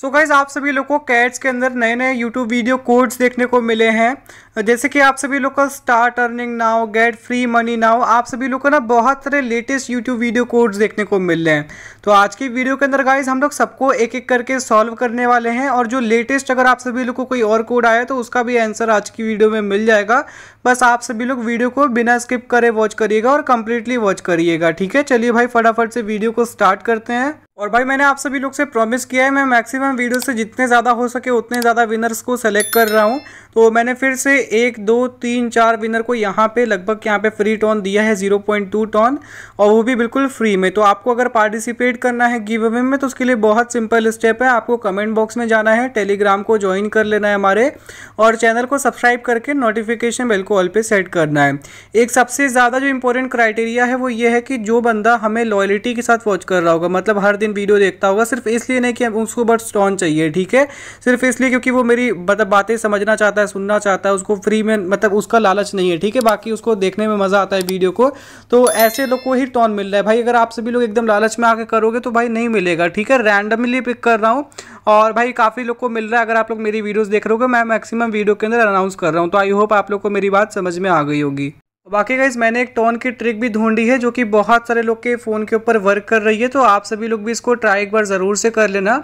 सो so guys आप सभी लोग को कैट्स के अंदर नए नए यूट्यूब वीडियो कोड्स देखने को मिले हैं जैसे कि आप सभी लोग का start earning now get free money now आप सभी लोग को ना बहुत सारे लेटेस्ट यूट्यूब वीडियो कोड्स देखने को मिल रहे हैं तो आज की वीडियो के अंदर गाइज हम लोग सबको एक एक करके सॉल्व करने वाले हैं और जो लेटेस्ट अगर आप सभी लोग को कोई और कोड आया तो उसका भी आंसर आज की वीडियो में मिल जाएगा बस आप सभी लोग वीडियो को बिना स्किप करे वॉच करिएगा और कंप्लीटली वॉच करिएगा ठीक है चलिए भाई फटाफट से वीडियो को स्टार्ट करते हैं और भाई मैंने आप सभी लोग से प्रॉमिस किया है मैं मैक्सिमम वीडियो से जितने ज़्यादा हो सके उतने ज़्यादा विनर्स को सेलेक्ट कर रहा हूँ तो मैंने फिर से एक दो तीन चार विनर को यहाँ पे लगभग यहाँ पे फ्री टॉन दिया है 0.2 टॉन और वो भी बिल्कुल फ्री में तो आपको अगर पार्टिसिपेट करना है गिव अवे में तो उसके लिए बहुत सिंपल स्टेप है आपको कमेंट बॉक्स में जाना है टेलीग्राम को ज्वाइन कर लेना है हमारे और चैनल को सब्सक्राइब करके नोटिफिकेशन बिल को ऑल पे सेट करना है एक सबसे ज़्यादा जो इंपॉर्टेंट क्राइटेरिया है वो ये है कि जो बंदा हमें लॉयलिटी के साथ वॉच कर रहा होगा मतलब हर दिन दिन वीडियो देखता होगा सिर्फ इसलिए नहीं कि उसको बट टॉन चाहिए ठीक है सिर्फ इसलिए क्योंकि वो मेरी मतलब बातें समझना चाहता है सुनना चाहता है उसको फ्री में मतलब उसका लालच नहीं है ठीक है बाकी उसको देखने में मज़ा आता है वीडियो को तो ऐसे लोग को ही टॉन मिल रहा है भाई अगर आप सभी लोग एकदम लालच में आके करोगे तो भाई नहीं मिलेगा ठीक है रैंडमली पिक कर रहा हूँ और भाई काफ़ी लोग को मिल रहा है अगर आप लोग मेरी वीडियोज़ देख रहे हो मैं मैक्सिमम वीडियो के अंदर अनाउंस कर रहा हूँ तो आई होप आप लोग को मेरी बात समझ में आ गई होगी बाकी गाइज मैंने एक टोन की ट्रिक भी ढूंढी है जो कि बहुत सारे लोग के फ़ोन के ऊपर वर्क कर रही है तो आप सभी लोग भी इसको ट्राई एक बार ज़रूर से कर लेना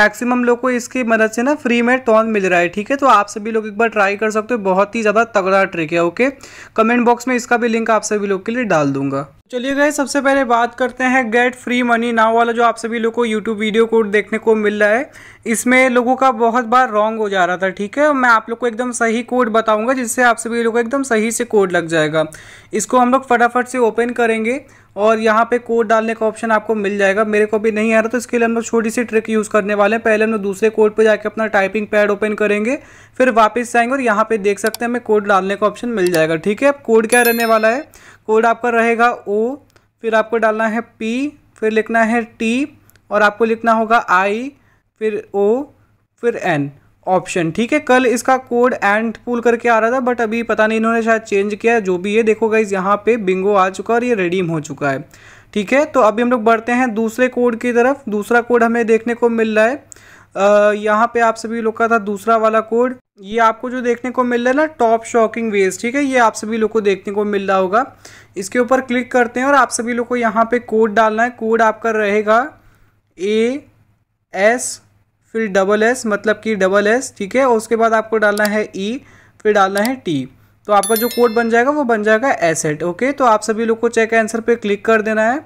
मैक्सिमम लोग को इसकी मदद से ना फ्री में टोन मिल रहा है ठीक है तो आप सभी लोग एक बार ट्राई कर सकते हो बहुत ही ज़्यादा तगड़ा ट्रिक है ओके कमेंट बॉक्स में इसका भी लिंक आप सभी लोग के लिए डाल दूंगा चलिए गए सबसे पहले बात करते हैं गेट फ्री मनी नाउ वाला जो आप सभी लोग को यूट्यूब वीडियो कोड देखने को मिल रहा है इसमें लोगों का बहुत बार रॉन्ग हो जा रहा था ठीक है मैं आप लोग को एकदम सही कोड बताऊंगा जिससे आप सभी लोग को एकदम सही से कोड लग जाएगा इसको हम लोग फटाफट से ओपन करेंगे और यहाँ पे कोड डालने का ऑप्शन आपको मिल जाएगा मेरे को भी नहीं आ रहा तो इसके लिए हम लोग छोटी सी ट्रिक यूज़ करने वाले हैं पहले हम लोग दूसरे कोड पे जाके अपना टाइपिंग पैड ओपन करेंगे फिर वापस आएंगे और यहाँ पे देख सकते हैं हमें कोड डालने का ऑप्शन मिल जाएगा ठीक है अब कोड क्या रहने वाला है कोड आपका रहेगा ओ फिर आपको डालना है पी फिर लिखना है टी और आपको लिखना होगा आई फिर ओ फिर एन ऑप्शन ठीक है कल इसका कोड एंड पुल करके आ रहा था बट अभी पता नहीं इन्होंने शायद चेंज किया जो भी ये देखो गाइज यहाँ पे बिंगो आ चुका है और ये रिडीम हो चुका है ठीक है तो अभी हम लोग बढ़ते हैं दूसरे कोड की तरफ दूसरा कोड हमें देखने को मिल रहा है यहाँ पे आप सभी लोग का था दूसरा वाला कोड ये आपको जो देखने को मिल रहा है ना टॉप शॉकिंग वेज ठीक है ये आप सभी लोग को देखने को मिल रहा होगा इसके ऊपर क्लिक करते हैं और आप सभी लोग को यहाँ पे कोड डालना है कोड आपका रहेगा ए एस फिर डबल एस मतलब कि डबल एस ठीक है उसके बाद आपको डालना है ई e, फिर डालना है टी तो आपका जो कोड बन जाएगा वो बन जाएगा एसेट ओके तो आप सभी लोग को चेक आंसर पे क्लिक कर देना है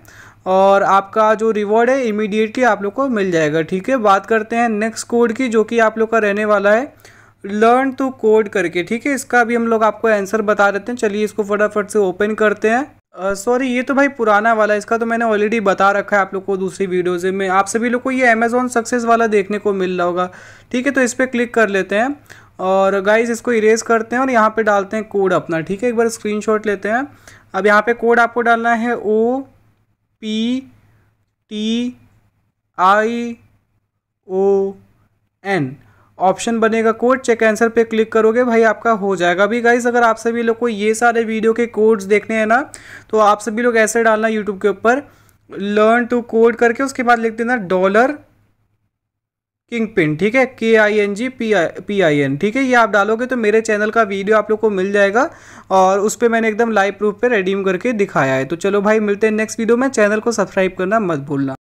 और आपका जो रिवॉर्ड है इमीडिएटली आप लोग को मिल जाएगा ठीक है बात करते हैं नेक्स्ट कोड की जो कि आप लोग का रहने वाला है लर्न टू कोड करके ठीक है इसका भी हम लोग आपको आंसर बता देते हैं चलिए इसको फटाफट से ओपन करते हैं सॉरी uh, ये तो भाई पुराना वाला इसका तो मैंने ऑलरेडी बता रखा है आप लोग को दूसरी वीडियोज़ में आप सभी लोग को ये अमेजोन सक्सेस वाला देखने को मिल रहा होगा ठीक है तो इस पर क्लिक कर लेते हैं और गाइज इसको इरेज करते हैं और यहाँ पे डालते हैं कोड अपना ठीक है एक बार स्क्रीनशॉट लेते हैं अब यहाँ पे कोड आपको डालना है O P T I O N option बनेगा कोड चेक आंसर पे क्लिक करोगे भाई आपका हो जाएगा अभी गाइज अगर आप सभी लोग को ये सारे वीडियो के कोड्स देखने हैं ना तो आप सभी लोग ऐसे डालना यूट्यूब के ऊपर लर्न टू कोड करके उसके बाद लिख देना डॉलर किंग पिन ठीक है K I N G P I P I N ठीक है ये आप डालोगे तो मेरे चैनल का वीडियो आप लोग को मिल जाएगा और उस पर मैंने एकदम लाइव प्रूफ पे रेडीम करके दिखाया है तो चलो भाई मिलते हैं नेक्स्ट वीडियो में चैनल को सब्सक्राइब करना मत भूलना